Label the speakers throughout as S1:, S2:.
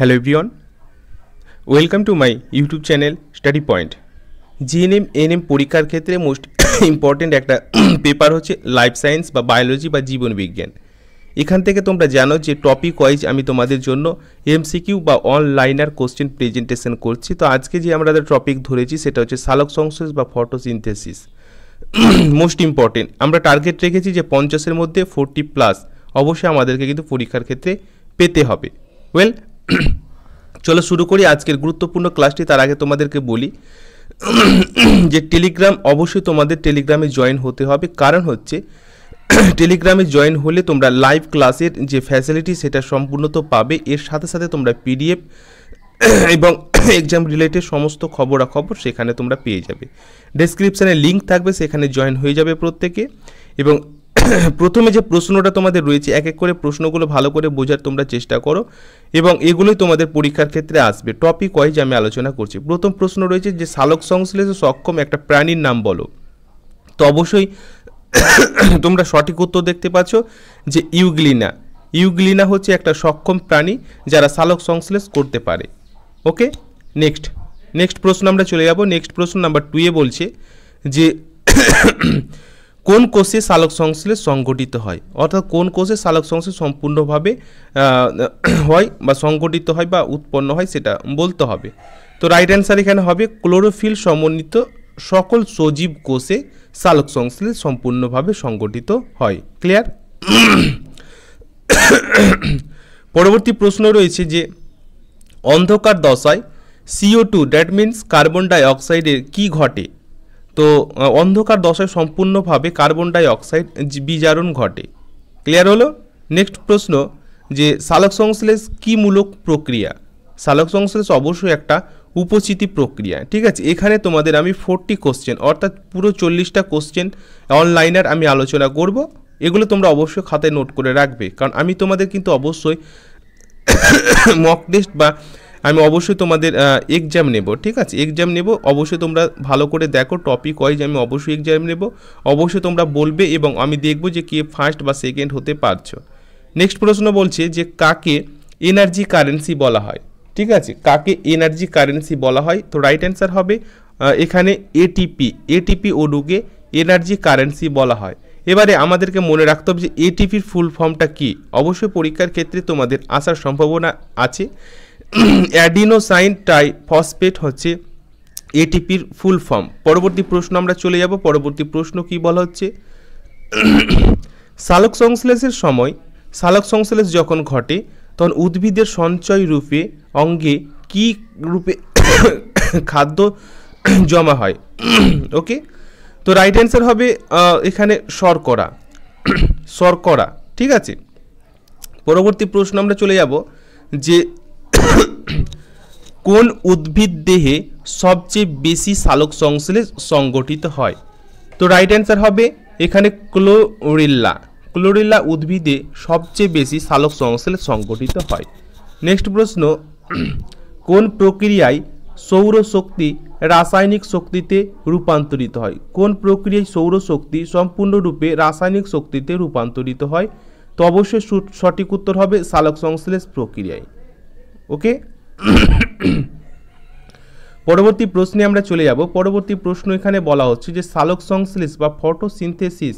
S1: hello everyone welcome to my YouTube channel study point GNM NM পরীক্ষার ক্ষেত্রে most important একটা paper হচ্ছে life science বা biology বা জীবনবিজ্ঞান এখান থেকে তোমরা জানো যে টপিক ওয়াইজ আমি তোমাদের জন্য এমসিকিউ বা অনলাইনার কোশ্চেন প্রেজেন্টেশন করছি তো আজকে যে আমরা টপিক ধরেছি সেটা হচ্ছে সালক সংশ্লেষ বা ফটোসিনথেসিস মোস্ট ইম্পর্টেন্ট আমরা টার্গেট রেখেছি যে পঞ্চাশের মধ্যে ফোরটি প্লাস অবশ্যই আমাদেরকে কিন্তু পরীক্ষার ক্ষেত্রে পেতে হবে ওয়েল চলো শুরু করি আজকের গুরুত্বপূর্ণ ক্লাসটি তার আগে তোমাদেরকে বলি যে টেলিগ্রাম অবশ্যই তোমাদের টেলিগ্রামে জয়েন হতে হবে কারণ হচ্ছে টেলিগ্রামে জয়েন হলে তোমরা লাইভ ক্লাসের যে ফ্যাসিলিটি সেটা সম্পূর্ণ তো পাবে এর সাথে সাথে তোমরা পিডিএফ এবং এক্সাম রিলেটেড সমস্ত খবরাখবর সেখানে তোমরা পেয়ে যাবে ডেসক্রিপশানে লিঙ্ক থাকবে সেখানে জয়েন হয়ে যাবে প্রত্যেকে এবং প্রথমে যে প্রশ্নটা তোমাদের রয়েছে এক এক করে প্রশ্নগুলো ভালো করে বোঝার তোমরা চেষ্টা করো এবং এগুলোই তোমাদের পরীক্ষার ক্ষেত্রে আসবে টপিক ওয়াইজ আমি আলোচনা করছি প্রথম প্রশ্ন রয়েছে যে সালক সংশ্লেষে সক্ষম একটা প্রাণীর নাম বলো তো অবশ্যই তোমরা সঠিক উত্তর দেখতে পাচ্ছ যে ইউগ্লিনা ইউগ্লিনা হচ্ছে একটা সক্ষম প্রাণী যারা সালক সংশ্লেষ করতে পারে ওকে নেক্সট নেক্সট প্রশ্ন আমরা চলে যাব নেক্সট প্রশ্ন নাম্বার টুয়ে বলছে যে কোন কোষে সালক সংশ্লেষ সংগঠিত হয় অর্থাৎ কোন কোষে সালক সংশ্লেষ সম্পূর্ণভাবে হয় বা সংগঠিত হয় বা উৎপন্ন হয় সেটা বলতে হবে তো রাইট অ্যান্সার এখানে হবে ক্লোরোফিল সমন্বিত সকল সজীব কোষে সালক সংশ্লেষ সম্পূর্ণভাবে সংগঠিত হয় ক্লিয়ার পরবর্তী প্রশ্ন রয়েছে যে অন্ধকার দশায় CO two that means carbon ডাইঅক্সাইডের কী ঘটে তো অন্ধকার দশায় সম্পূর্ণভাবে কার্বন ডাইঅক্সাইড বিজারণ ঘটে ক্লিয়ার হলো নেক্সট প্রশ্ন যে সালক সংশ্লেষ কী মূলক প্রক্রিয়া সালক সংশ্লেষ অবশ্যই একটা উপচিতি প্রক্রিয়া ঠিক আছে এখানে তোমাদের আমি ফোরটি কোশ্চেন অর্থাৎ পুরো চল্লিশটা কোশ্চেন অনলাইনের আমি আলোচনা করব এগুলো তোমরা অবশ্যই খাতায় নোট করে রাখবে কারণ আমি তোমাদের কিন্তু অবশ্যই মক টেস্ট বা আমি অবশ্যই তোমাদের এক্সাম নেব ঠিক আছে এক্সাম নেব অবশ্যই তোমরা ভালো করে দেখো টপিক ওয়াইজ আমি অবশ্যই এক্সাম নেব অবশ্যই তোমরা বলবে এবং আমি দেখব যে কে ফার্স্ট বা সেকেন্ড হতে পারছো নেক্সট প্রশ্ন বলছে যে কাকে এনার্জি কারেন্সি বলা হয় ঠিক আছে কাকে এনার্জি কারেন্সি বলা হয় তো রাইট অ্যান্সার হবে এখানে এটিপি এটিপি ওডুকে এনার্জি কারেন্সি বলা হয় এবারে আমাদেরকে মনে রাখতে হবে যে এটিপির ফুল ফর্মটা কী অবশ্যই পরীক্ষার ক্ষেত্রে তোমাদের আসার সম্ভাবনা আছে অ্যাডিনোসাইন টাই ফসফেট হচ্ছে এটিপির ফুল ফর্ম পরবর্তী প্রশ্ন আমরা চলে যাব পরবর্তী প্রশ্ন কি বলা হচ্ছে শালক সংশ্লেষের সময় শালক সংশ্লেষ যখন ঘটে তখন উদ্ভিদের সঞ্চয় রূপে অঙ্গে কি রূপে খাদ্য জমা হয় ওকে তো রাইট অ্যান্সার হবে এখানে শর্করা শর্করা ঠিক আছে পরবর্তী প্রশ্ন আমরা চলে যাব যে কোন উদ্ভিদ দেহে সবচেয়ে বেশি সালোক সংশ্লেষ সংগঠিত হয় তো রাইট অ্যান্সার হবে এখানে ক্লোরিল্লা ক্লোরিল্লা উদ্ভিদে সবচেয়ে বেশি সালোক সংশ্লেষ সংগঠিত হয় নেক্সট প্রশ্ন কোন প্রক্রিয়ায় সৌরশক্তি রাসায়নিক শক্তিতে রূপান্তরিত হয় কোন প্রক্রিয়ায় সৌরশক্তি সম্পূর্ণরূপে রাসায়নিক শক্তিতে রূপান্তরিত হয় তো অবশ্যই সঠিক উত্তর হবে সালোক সংশ্লেষ প্রক্রিয়ায় ওকে পরবর্তী প্রশ্নে আমরা চলে যাব পরবর্তী প্রশ্ন এখানে বলা হচ্ছে যে সালোক সংশ্লেষ বা ফটোসিনথেসিস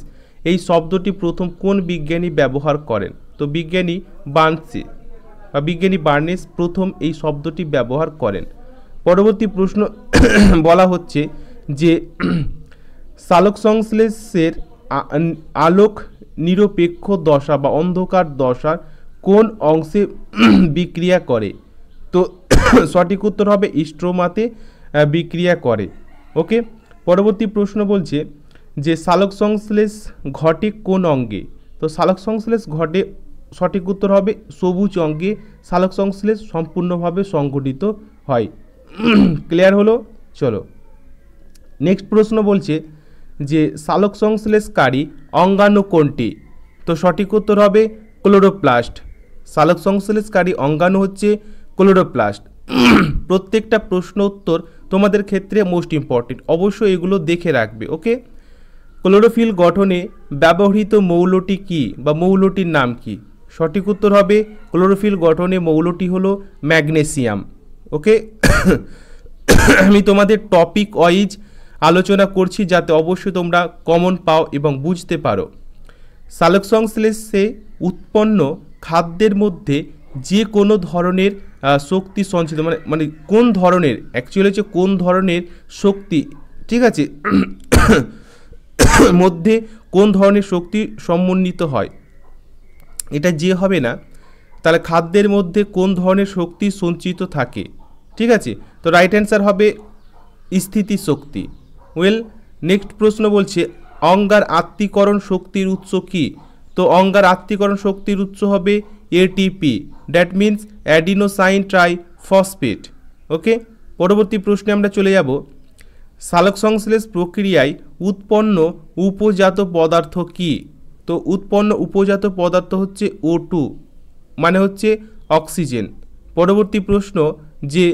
S1: এই শব্দটি প্রথম কোন বিজ্ঞানী ব্যবহার করেন তো বিজ্ঞানী বার্নসি বা বিজ্ঞানী বার্নেস প্রথম এই শব্দটি ব্যবহার করেন পরবর্তী প্রশ্ন বলা হচ্ছে যে সালোক সংশ্লেষের আলোক নিরপেক্ষ দশা বা অন্ধকার দশার কোন অংশে বিক্রিয়া করে তো সঠিক উত্তর হবে স্ট্রোমাতে বিক্রিয়া করে ওকে পরবর্তী প্রশ্ন বলছে যে শালক সংশ্লেষ ঘটে কোন অঙ্গে তো শালক সংশ্লেষ ঘটে সঠিক উত্তর হবে সবুজ অঙ্গে শালক সংশ্লেষ সম্পূর্ণভাবে সংঘটিত হয় ক্লিয়ার হলো চলো নেক্সট প্রশ্ন বলছে যে শালক সংশ্লেষকারী অঙ্গাণু কোনটি তো সঠিক উত্তর হবে ক্লোরোপ্লাস্ট শালক সংশ্লেষকারী অঙ্গাণু হচ্ছে ক্লোরোপ্লাস্ট প্রত্যেকটা প্রশ্ন উত্তর তোমাদের ক্ষেত্রে মোস্ট ইম্পর্টেন্ট অবশ্যই এগুলো দেখে রাখবে ওকে ক্লোরোফিল গঠনে ব্যবহৃত মৌলটি কি বা মৌলটির নাম কি সঠিক উত্তর হবে ক্লোরোফিল গঠনে মৌলটি হলো ম্যাগনেসিয়াম ওকে আমি তোমাদের টপিক ওয়াইজ আলোচনা করছি যাতে অবশ্যই তোমরা কমন পাও এবং বুঝতে পারো সালোকসংশ্লেষে উৎপন্ন খাদ্যের মধ্যে যে কোনো ধরনের শক্তি সঞ্চিত মানে মানে কোন ধরনের অ্যাকচুয়ালি হচ্ছে কোন ধরনের শক্তি ঠিক আছে মধ্যে কোন ধরনের শক্তি সমন্বিত হয় এটা যে হবে না তাহলে খাদ্যের মধ্যে কোন ধরনের শক্তি সঞ্চিত থাকে ঠিক আছে তো রাইট অ্যান্সার হবে স্থিতি শক্তি ওয়েল নেক্সট প্রশ্ন বলছে অঙ্গার আত্মীকরণ শক্তির উৎস কী তো অঙ্গার আত্মীকরণ শক্তির উৎস হবে ATP that means adenosine triphosphate okay পরবর্তী প্রশ্নে আমরা চলে যাব সালক সংশ্লেষ প্রক্রিয়ায় উৎপন্ন উপজাত পদার্থ কি তো উৎপন্ন উপজাত পদার্থ হচ্ছে ও টু মানে হচ্ছে অক্সিজেন পরবর্তী প্রশ্ন যে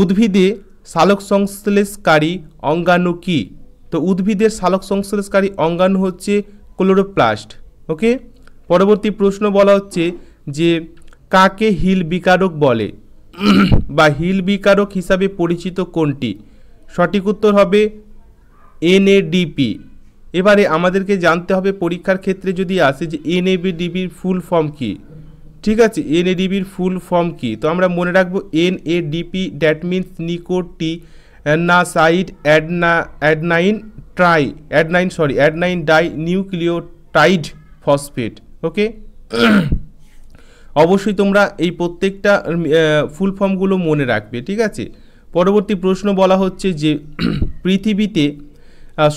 S1: উদ্ভিদে সালক সংশ্লেষকারী অঙ্গাণু কি তো উদ্ভিদের সালক সংশ্লেষকারী অঙ্গাণু হচ্ছে ক্লোরোপ্লাস্ট ওকে পরবর্তী প্রশ্ন বলা হচ্ছে যে কাকে হিল বিকারক বলে বা হিল বিকারক হিসাবে পরিচিত কোনটি সঠিক উত্তর হবে এনএডিপি এবারে আমাদেরকে জানতে হবে পরীক্ষার ক্ষেত্রে যদি আসে যে এনএবিডিবির ফুল ফর্ম কী ঠিক আছে এনএডিবির ফুল ফর্ম কী তো আমরা মনে রাখবো NADP that means nicotinamide অ্যাডনা adenine tri adenine sorry adenine dinucleotide phosphate okay অবশ্যই তোমরা এই প্রত্যেকটা ফুল ফর্মগুলো মনে রাখবে ঠিক আছে পরবর্তী প্রশ্ন বলা হচ্ছে যে পৃথিবীতে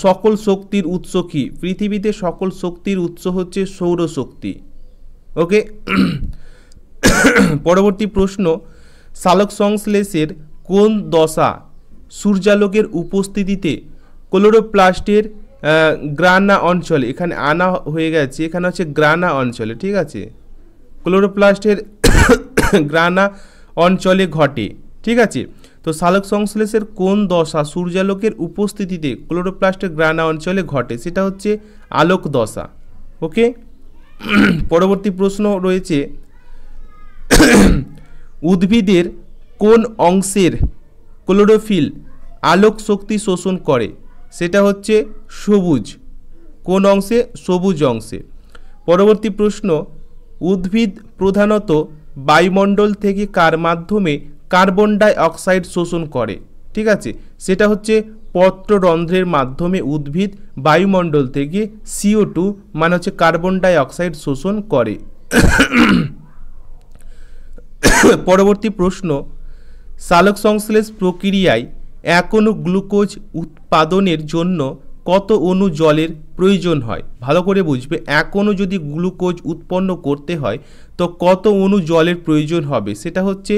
S1: সকল শক্তির উৎস কী পৃথিবীতে সকল শক্তির উৎস হচ্ছে সৌরশক্তি ওকে পরবর্তী প্রশ্ন সালক সংশ্লেষের কোন দশা সূর্যালোকের উপস্থিতিতে ক্লোরোপ্লাস্টের গ্রানা অঞ্চলে এখানে আনা হয়ে গেছে এখানে হচ্ছে গ্রানা অঞ্চলে ঠিক আছে ক্লোরোপ্লাস্টের গ্রানা অঞ্চলে ঘটে ঠিক আছে তো সালোক সংশ্লেষের কোন দশা সূর্যালোকের উপস্থিতিতে ক্লোরোপ্লাস্টের গ্রানা অঞ্চলে ঘটে সেটা হচ্ছে আলোক দশা ওকে পরবর্তী প্রশ্ন রয়েছে উদ্ভিদের কোন অংশের ক্লোরোফিল আলোক শক্তি শোষণ করে সেটা হচ্ছে সবুজ কোন অংশে সবুজ অংশে পরবর্তী প্রশ্ন উদ্ভিদ প্রধানত বায়ুমণ্ডল থেকে কার মাধ্যমে কার্বন ডাই অক্সাইড শোষণ করে ঠিক আছে সেটা হচ্ছে পত্ররন্ধ্রের মাধ্যমে উদ্ভিদ বায়ুমণ্ডল থেকে সিও টু মানে হচ্ছে কার্বন ডাই অক্সাইড শোষণ করে পরবর্তী প্রশ্ন সালোকসংশ্লেষ প্রক্রিয়ায় এক গ্লুকোজ উৎপাদনের জন্য কত অণু জলের প্রয়োজন হয় ভালো করে বুঝবে এক যদি গ্লুকোজ উৎপন্ন করতে হয় তো কত অণু জলের প্রয়োজন হবে সেটা হচ্ছে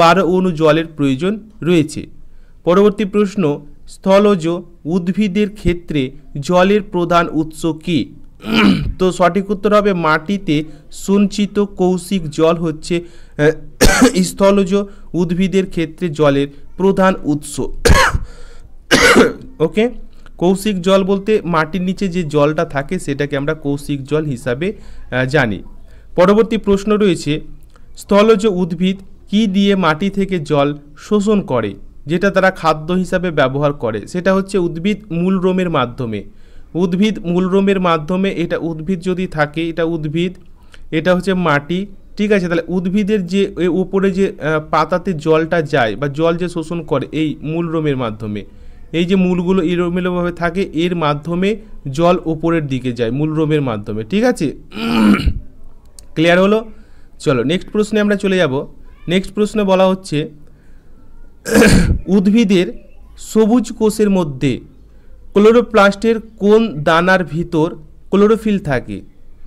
S1: বারো অণু জলের প্রয়োজন রয়েছে পরবর্তী প্রশ্ন স্থলজ উদ্ভিদের ক্ষেত্রে জলের প্রধান উৎস কী তো সঠিক উত্তর হবে মাটিতে সঞ্চিত কৌশিক জল হচ্ছে স্থলজ উদ্ভিদের ক্ষেত্রে জলের প্রধান উৎস ওকে কৌশিক জল বলতে মাটির নিচে যে জলটা থাকে সেটাকে আমরা কৌশিক জল হিসাবে জানি পরবর্তী প্রশ্ন রয়েছে স্থলজ উদ্ভিদ কি দিয়ে মাটি থেকে জল শোষণ করে যেটা তারা খাদ্য হিসাবে ব্যবহার করে সেটা হচ্ছে উদ্ভিদ মূলরোমের মাধ্যমে উদ্ভিদ মূলরোমের মাধ্যমে এটা উদ্ভিদ যদি থাকে এটা উদ্ভিদ এটা হচ্ছে মাটি ঠিক আছে তাহলে উদ্ভিদের যে উপরে যে পাতাতে জলটা যায় বা জল যে শোষণ করে এই মূলরোমের মাধ্যমে এই যে মূলগুলো এলোমেলোভাবে থাকে এর মাধ্যমে জল ওপরের দিকে যায় মূলরোমের মাধ্যমে ঠিক আছে ক্লিয়ার হলো চলো নেক্সট প্রশ্নে আমরা চলে যাব নেক্সট প্রশ্নে বলা হচ্ছে উদ্ভিদের সবুজ কোষের মধ্যে ক্লোরোপ্লাস্টের কোন দানার ভিতর ক্লোরোফিল থাকে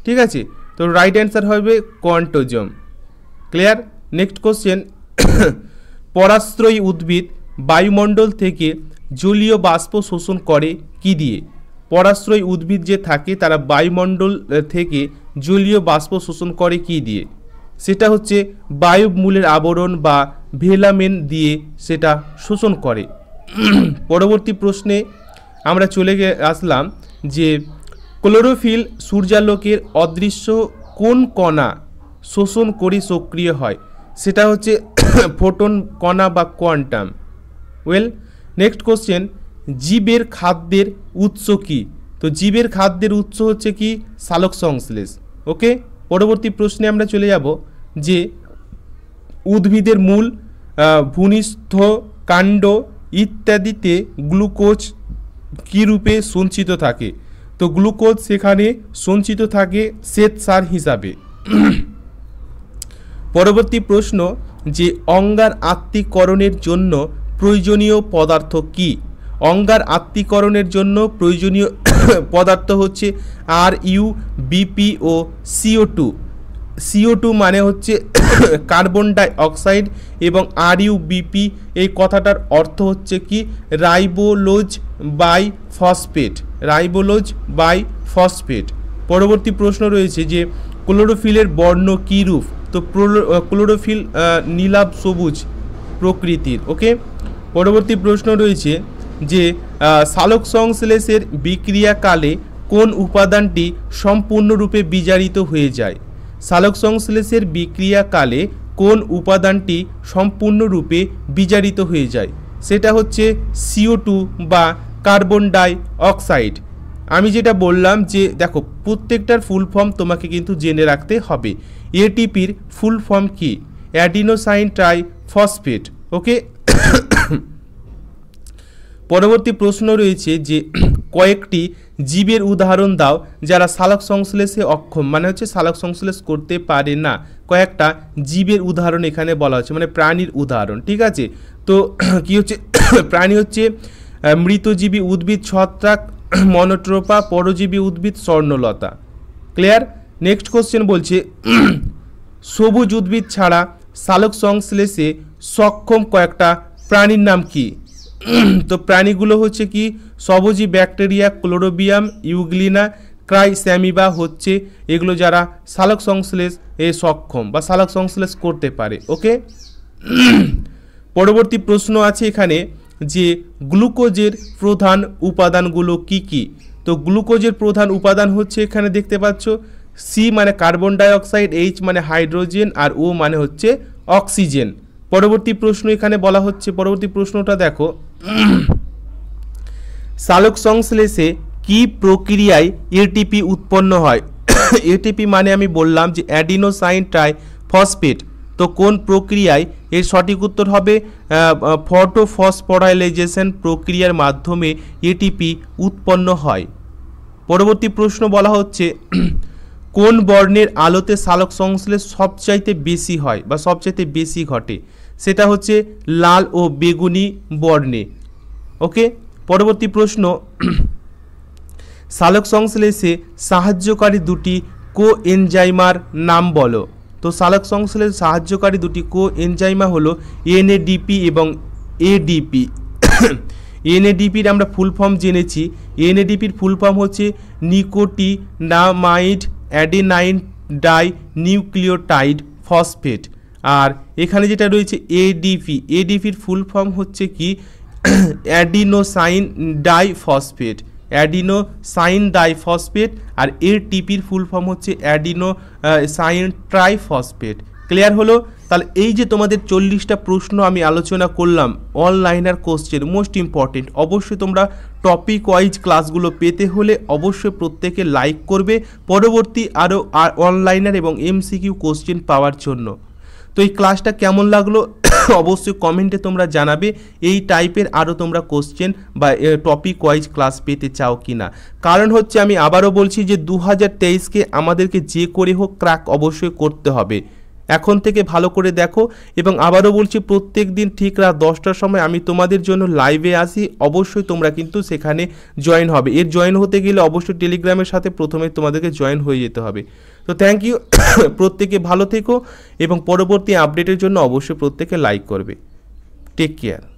S1: ঠিক আছে তো রাইট অ্যান্সার হবে কোয়ান্টোজম ক্লিয়ার নেক্সট কোশ্চেন পরাশ্রয়ী উদ্ভিদ বায়ুমণ্ডল থেকে জলীয় বাষ্প শোষণ করে কি দিয়ে পরাশ্রয়ী উদ্ভিদ যে থাকে তারা বায়ুমণ্ডল থেকে জলীয় বাষ্প শোষণ করে কি দিয়ে সেটা হচ্ছে বায়ুমূলের আবরণ বা ভেলামেন দিয়ে সেটা শোষণ করে পরবর্তী প্রশ্নে আমরা চলে আসলাম যে ক্লোরোফিল সূর্যালোকের অদৃশ্য কোন কণা শোষণ করে সক্রিয় হয় সেটা হচ্ছে ফোটন কণা বা কোয়ান্টাম ওয়েল নেক্সট কোশ্চেন জীবের খাদ্যের উৎস কি তো জীবের খাদ্যের উৎস হচ্ছে কি সালোক সংশ্লেষ ওকে পরবর্তী প্রশ্নে আমরা চলে যাব যে উদ্ভিদের মূল ভূনিস্থ কাণ্ড ইত্যাদিতে গ্লুকোজ কী রূপে সঞ্চিত থাকে তো গ্লুকোজ সেখানে সঞ্চিত থাকে শ্বেত সার হিসাবে পরবর্তী প্রশ্ন যে অঙ্গার আত্মীকরণের জন্য প্রয়োজনীয় পদার্থ কি অঙ্গার আত্মীকরণের জন্য প্রয়োজনীয় পদার্থ হচ্ছে আর ইউ বিপি ও সিও টু সিও টু মানে হচ্ছে কার্বন ডাই অক্সাইড এবং আর ইউ বিপি এই কথাটার অর্থ হচ্ছে কি ribulose bisphosphate ribulose bisphosphate পরবর্তী প্রশ্ন রয়েছে যে ক্লোরোফিলের বর্ণ কী রূপ তো ক্লোরোফিল নীলাভ সবুজ প্রকৃতির ওকে পরবর্তী প্রশ্ন রয়েছে যে শালক সংশ্লেষের বিক্রিয়াকালে কোন উপাদানটি সম্পূর্ণরূপে বিজারিত হয়ে যায় শালক সংশ্লেষের বিক্রিয়াকালে কোন উপাদানটি সম্পূর্ণরূপে বিজারিত হয়ে যায় সেটা হচ্ছে সিও বা কার্বন ডাই অক্সাইড আমি যেটা বললাম যে দেখো প্রত্যেকটার ফুল ফর্ম তোমাকে কিন্তু জেনে রাখতে হবে এটিপির ফুল ফর্ম কি অ্যাডিনোসাইন ট্রাই ফসফেট ওকে পরবর্তী প্রশ্ন রয়েছে যে কয়েকটি জীবের উদাহরণ দাও যারা শালক সংশ্লেষে অক্ষম মানে হচ্ছে সালক সংশ্লেষ করতে পারে না কয়েকটা জীবের উদাহরণ এখানে বলা হচ্ছে মানে প্রাণীর উদাহরণ ঠিক আছে তো কি হচ্ছে প্রাণী হচ্ছে মৃতজীবী উদ্ভিদ ছত্রাক মনোট্রোপা পরজীবী উদ্ভিদ স্বর্ণলতা ক্লিয়ার নেক্সট কোশ্চেন বলছে সবুজ উদ্ভিদ ছাড়া সালক সংশ্লেষে সক্ষম কয়েকটা প্রাণীর নাম কি তো প্রাণীগুলো হচ্ছে কি সবজি ব্যাকটেরিয়া ক্লোরোবিয়াম ইউগ্লিনা ক্রাইস্যামিবা হচ্ছে এগুলো যারা সালোক সংশ্লেষ এ সক্ষম বা সালক সংশ্লেষ করতে পারে ওকে পরবর্তী প্রশ্ন আছে এখানে যে গ্লুকোজের প্রধান উপাদানগুলো কি কি তো গ্লুকোজের প্রধান উপাদান হচ্ছে এখানে দেখতে পাচ্ছ সি মানে কার্বন ডাইঅক্সাইড এইচ মানে হাইড্রোজেন আর ও মানে হচ্ছে অক্সিজেন পরবর্তী প্রশ্ন এখানে বলা হচ্ছে পরবর্তী প্রশ্নটা দেখো সালক সংশ্লেষে কি প্রক্রিয়ায় এটিপি উৎপন্ন হয় এটিপি মানে আমি বললাম যে অ্যাডিনোসাইন ট্রাই ফসফেট তো কোন প্রক্রিয়ায় এর সঠিক উত্তর হবে ফটোফসফরাইলাইজেশন প্রক্রিয়ার মাধ্যমে এটিপি উৎপন্ন হয় পরবর্তী প্রশ্ন বলা হচ্ছে কোন বর্ণের আলোতে সালক সংশ্লেষ সবচাইতে বেশি হয় বা সবচাইতে বেশি ঘটে সেটা হচ্ছে লাল ও বেগুনি বর্ণে ওকে পরবর্তী প্রশ্ন সালক সংশ্লেষে সাহায্যকারী দুটি কো এনজাইমার নাম বলো তো সালাক সংশ্লেষ সাহায্যকারী দুটি কো এনজাইমা হলো এনএডিপি এবং এডিপি এনএডিপির আমরা ফুল ফর্ম জেনেছি এনএডিপির ফুল ফর্ম হচ্ছে নামাইড অ্যাডেনাইন ডাই নিউক্লিওটাইড ফসফেট আর এখানে যেটা রয়েছে এডিপি এডিপির ফুল ফর্ম হচ্ছে কি adenosine diphosphate adenosine diphosphate আর এর টিপির ফুল ফর্ম হচ্ছে অ্যাডিনো সাইন ট্রাইফসফেট ক্লিয়ার হলো তাহলে এই যে তোমাদের চল্লিশটা প্রশ্ন আমি আলোচনা করলাম অনলাইনার কোশ্চেন মোস্ট ইম্পর্টেন্ট অবশ্যই তোমরা টপিক ওয়াইজ ক্লাসগুলো পেতে হলে অবশ্যই প্রত্যেকে লাইক করবে পরবর্তী আরও অনলাইনার এবং এমসিকিউ কোশ্চেন পাওয়ার জন্য তো এই ক্লাসটা কেমন লাগলো অবশ্যই কমেন্টে তোমরা জানাবে এই টাইপের আরও তোমরা কোশ্চেন বা টপিক ওয়াইজ ক্লাস পেতে চাও কি না কারণ হচ্ছে আমি আবারও বলছি যে দু হাজার তেইশকে আমাদেরকে যে করে হোক ক্র্যাক অবশ্যই করতে হবে এখন থেকে ভালো করে দেখো এবং আবারও বলছি প্রত্যেক দিন ঠিক রাত দশটার সময় আমি তোমাদের জন্য লাইভে আসি অবশ্যই তোমরা কিন্তু সেখানে জয়েন হবে এর জয়েন হতে গেলে অবশ্যই টেলিগ্রামের সাথে প্রথমে তোমাদেরকে জয়েন হয়ে যেতে হবে তো থ্যাংক ইউ প্রত্যেকে ভালো থেকো এবং পরবর্তী আপডেটের জন্য অবশ্যই প্রত্যেকে লাইক করবে টেক কেয়ার